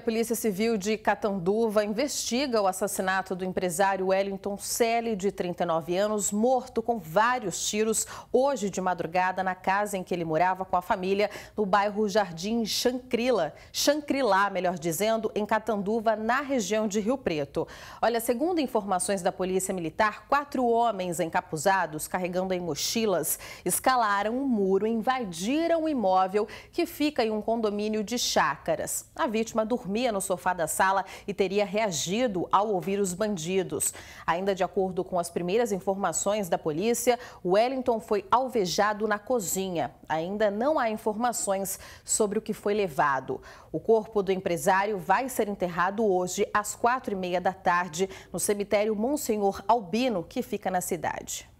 A Polícia Civil de Catanduva investiga o assassinato do empresário Wellington Selle, de 39 anos, morto com vários tiros hoje de madrugada na casa em que ele morava com a família no bairro Jardim Chancrila, Chancrilá, melhor dizendo, em Catanduva, na região de Rio Preto. Olha, segundo informações da Polícia Militar, quatro homens encapuzados, carregando em mochilas, escalaram um muro, invadiram o um imóvel que fica em um condomínio de chácaras. A vítima do dormia no sofá da sala e teria reagido ao ouvir os bandidos. Ainda de acordo com as primeiras informações da polícia, Wellington foi alvejado na cozinha. Ainda não há informações sobre o que foi levado. O corpo do empresário vai ser enterrado hoje às quatro e meia da tarde no cemitério Monsenhor Albino, que fica na cidade.